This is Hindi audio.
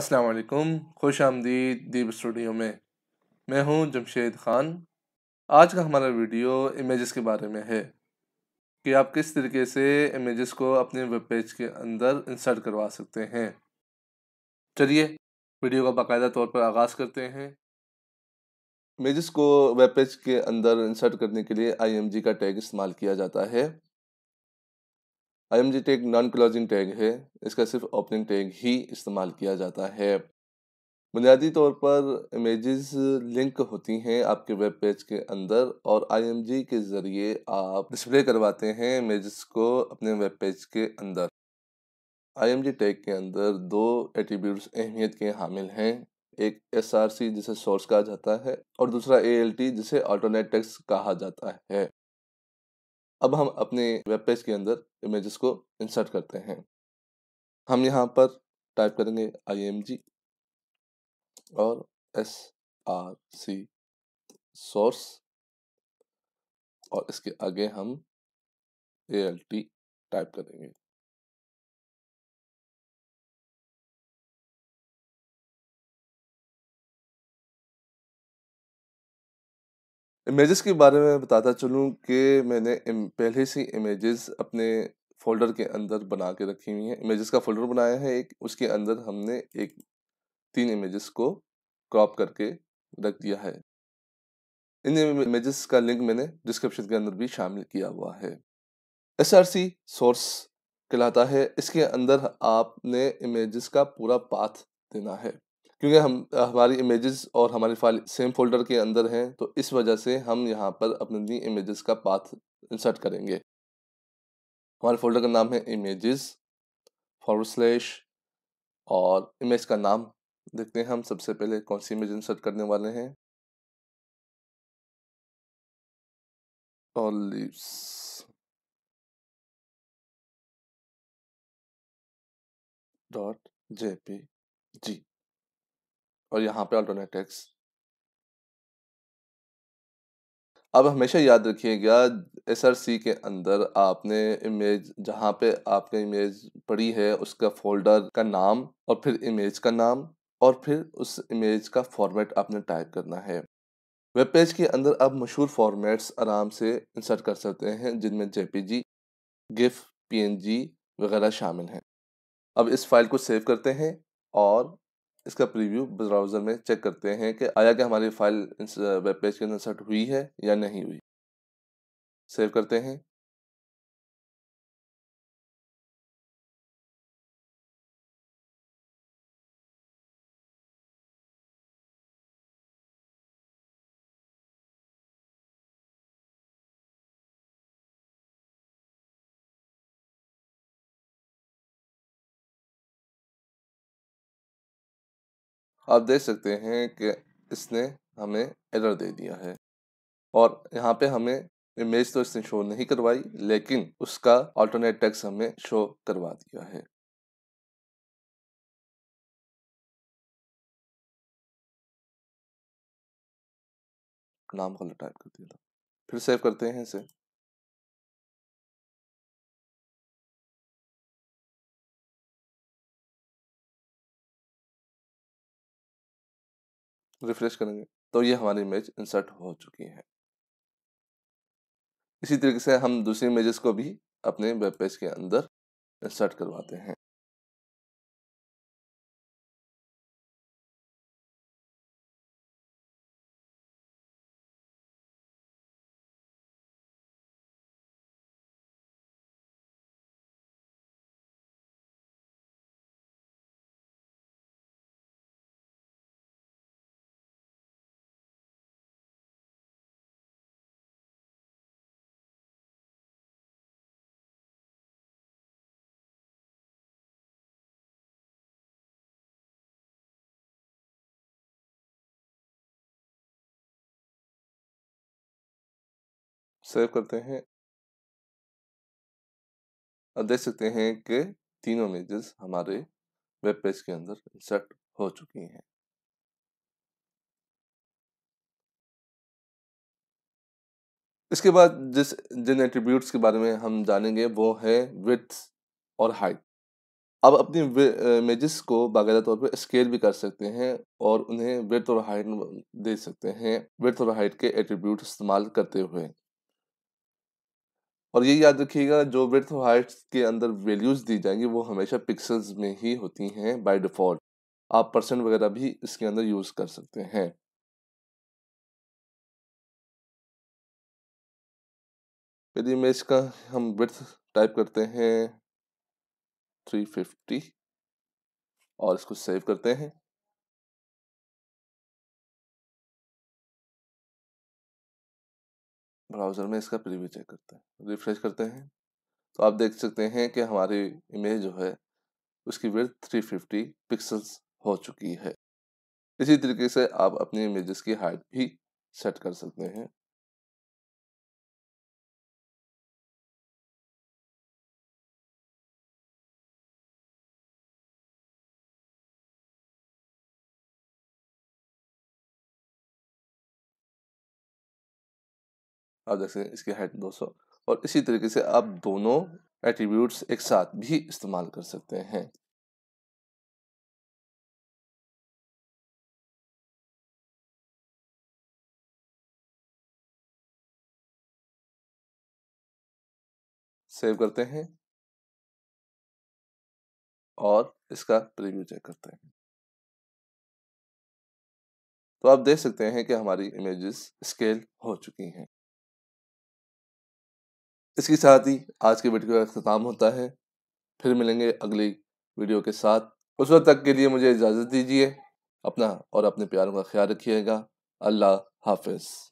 अस्सलाम वालेकुम खुश आमदीद दीप स्टूडियो में मैं हूं जमशेद ख़ान आज का हमारा वीडियो इमेजेस के बारे में है कि आप किस तरीके से इमेजेस को अपने वेब पेज के अंदर इंसर्ट करवा सकते हैं चलिए वीडियो का बाकायदा तौर पर आगाज़ करते हैं इमेजेस को वेब पेज के अंदर इंसर्ट करने के लिए आईएमजी का टैग इस्तेमाल किया जाता है I tag non closing tag है इसका सिर्फ ओपनिंग टैग ही इस्तेमाल किया जाता है बुनियादी तौर पर इमेजेस लिंक होती हैं आपके वेब पेज के अंदर और आई के ज़रिए आप डिस्प्ले करवाते हैं इमेजेस को अपने वेब पेज के अंदर आई टैग के अंदर दो एट्रीब्यूट्स अहमियत के हामिल हैं एक एस जिसे सोर्स कहा जाता है और दूसरा ए जिसे ऑल्टरनेट टैक्स कहा जाता है अब हम अपने वेब पेज के अंदर इमेजेस को इंसर्ट करते हैं हम यहाँ पर टाइप करेंगे आई और एस आर सी सोर्स और इसके आगे हम ए एल टी टाइप करेंगे इमेजेस के बारे में बताता चलूँ कि मैंने पहले से इमेजेस अपने फोल्डर के अंदर बना के रखी हुई हैं इमेजेस का फोल्डर बनाया है एक उसके अंदर हमने एक तीन इमेजेस को क्रॉप करके रख दिया है इन इमेजेस का लिंक मैंने डिस्क्रिप्शन के अंदर भी शामिल किया हुआ है एस आर सी सोर्स कहलाता है इसके अंदर आपने इमेजेस का पूरा पाथ देना है क्योंकि हम हमारी इमेजेस और हमारी फाइल सेम फोल्डर के अंदर हैं तो इस वजह से हम यहाँ पर अपनी इमेजेस का पाथ इंसर्ट करेंगे हमारे फोल्डर का नाम है इमेजेस फॉरवर्ड स्लैश और इमेज का नाम देखते हैं हम सबसे पहले कौन सी इमेज इंसर्ट करने वाले हैं और लीव्स डॉट जी और यहाँ पे अल्टरनेट एक्स अब हमेशा याद रखिएगा एस आर सी के अंदर आपने इमेज जहाँ पे आपने इमेज पड़ी है उसका फोल्डर का नाम और फिर इमेज का नाम और फिर उस इमेज का फॉर्मेट आपने टाइप करना है वेब पेज के अंदर आप मशहूर फॉर्मेट्स आराम से इंसर्ट कर सकते हैं जिनमें जे जी गिफ पीएनजी वगैरह शामिल हैं अब इस फाइल को सेव करते हैं और इसका प्रीव्यू ब्राउज़र में चेक करते हैं कि आया क्या हमारी फाइल वेब पेज के अंदर इंसर्ट हुई है या नहीं हुई सेव करते हैं आप देख सकते हैं कि इसने हमें एरर दे दिया है और यहाँ पे हमें इमेज तो इसने शो नहीं करवाई लेकिन उसका ऑल्टरनेट टेक्स्ट हमें शो करवा दिया है नाम कलर टाइप कर दिया था फिर सेव करते हैं इसे रिफ्रेश करेंगे तो ये हमारी इमेज इंसर्ट हो चुकी है इसी तरीके से हम दूसरी इमेजेस को भी अपने वेब पेज के अंदर इंसर्ट करवाते हैं सेव करते हैं और देख सकते हैं कि तीनों इमेजेस हमारे वेब पेज के अंदर इंसर्ट हो चुकी हैं इसके बाद जिस जिन एट्रीब्यूट्स के बारे में हम जानेंगे वो है विथ और हाइट अब अपनी इमेजेस को बाकायदा तौर पर स्केल भी कर सकते हैं और उन्हें विथ और हाइट दे सकते हैं विथ और हाइट के एट्रीब्यूट इस्तेमाल करते हुए और ये याद रखिएगा जो विथ हाइट के अंदर वैल्यूज दी जाएंगी वो हमेशा पिक्सल्स में ही होती हैं बाय डिफॉल्ट आप परसेंट वगैरह भी इसके अंदर यूज कर सकते हैं यदि इमेज का हम विथ टाइप करते हैं 350 और इसको सेव करते हैं ब्राउज़र में इसका प्रीव्यू चेक करते हैं रिफ्रेश करते हैं तो आप देख सकते हैं कि हमारी इमेज जो है उसकी विर्थ फिफ्टी पिक्सल्स हो चुकी है इसी तरीके से आप अपनी इमेजेस की हाइट भी सेट कर सकते हैं आप देख सकते हैं इसकी हाइट 200 और इसी तरीके से आप दोनों एट्रीब्यूट्स एक साथ भी इस्तेमाल कर सकते हैं सेव करते हैं और इसका प्रीव्यू चेक करते हैं तो आप देख सकते हैं कि हमारी इमेजेस स्केल हो चुकी हैं इसके साथ ही आज के वीडियो का अख्ताम होता है फिर मिलेंगे अगली वीडियो के साथ उस वक्त तक के लिए मुझे इजाज़त दीजिए अपना और अपने प्यारों का ख्याल रखिएगा अल्लाह हाफिज़